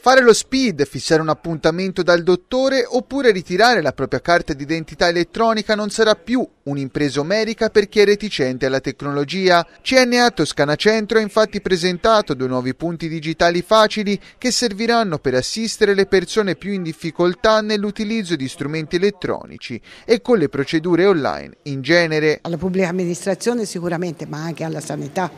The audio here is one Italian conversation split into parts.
Fare lo speed, fissare un appuntamento dal dottore oppure ritirare la propria carta d'identità elettronica non sarà più un'impresa omerica per chi è reticente alla tecnologia. CNA Toscana Centro ha infatti presentato due nuovi punti digitali facili che serviranno per assistere le persone più in difficoltà nell'utilizzo di strumenti elettronici e con le procedure online in genere. Alla pubblica amministrazione sicuramente, ma anche alla sanità,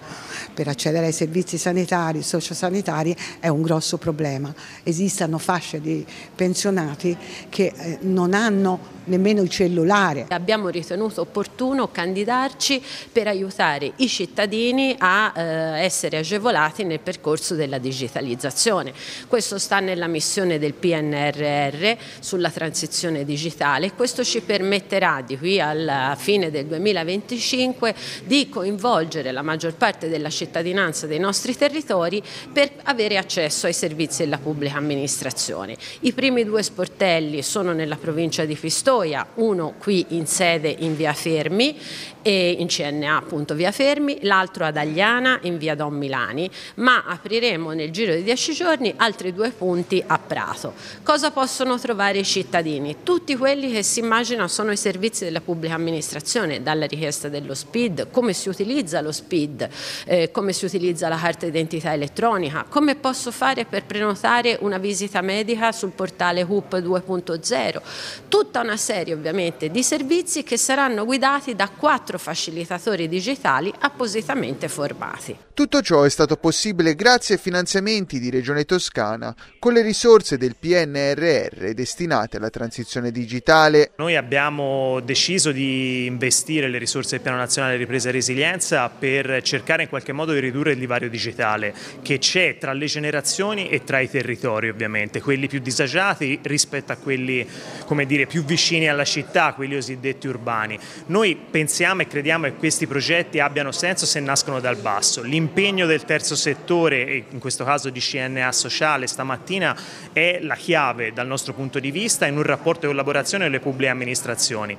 per accedere ai servizi sanitari, sociosanitari è un grosso problema. Esistono fasce di pensionati che eh, non hanno nemmeno il cellulare. Abbiamo ritenuto ritenuto opportuno candidarci per aiutare i cittadini a eh, essere agevolati nel percorso della digitalizzazione. Questo sta nella missione del PNRR sulla transizione digitale e questo ci permetterà di qui alla fine del 2025 di coinvolgere la maggior parte della cittadinanza dei nostri territori per avere accesso ai servizi della pubblica amministrazione. I primi due sportelli sono nella provincia di Pistoia, uno qui in sede in via via Fermi e in CNA appunto via Fermi, l'altro ad Agliana in via Don Milani, ma apriremo nel giro di 10 giorni altri due punti a Prato. Cosa possono trovare i cittadini? Tutti quelli che si immagina sono i servizi della pubblica amministrazione, dalla richiesta dello SPID, come si utilizza lo SPID, eh, come si utilizza la carta identità elettronica, come posso fare per prenotare una visita medica sul portale HUP 2.0, tutta una serie ovviamente di servizi che saranno saranno guidati da quattro facilitatori digitali appositamente formati. Tutto ciò è stato possibile grazie ai finanziamenti di Regione Toscana con le risorse del PNRR destinate alla transizione digitale. Noi abbiamo deciso di investire le risorse del Piano Nazionale di Ripresa e Resilienza per cercare in qualche modo di ridurre il divario digitale che c'è tra le generazioni e tra i territori ovviamente, quelli più disagiati rispetto a quelli dire, più vicini alla città, quelli cosiddetti urbani. Noi pensiamo e crediamo che questi progetti abbiano senso se nascono dal basso. L'impegno del terzo settore, in questo caso di CNA sociale stamattina, è la chiave dal nostro punto di vista in un rapporto di collaborazione con le pubbliche amministrazioni.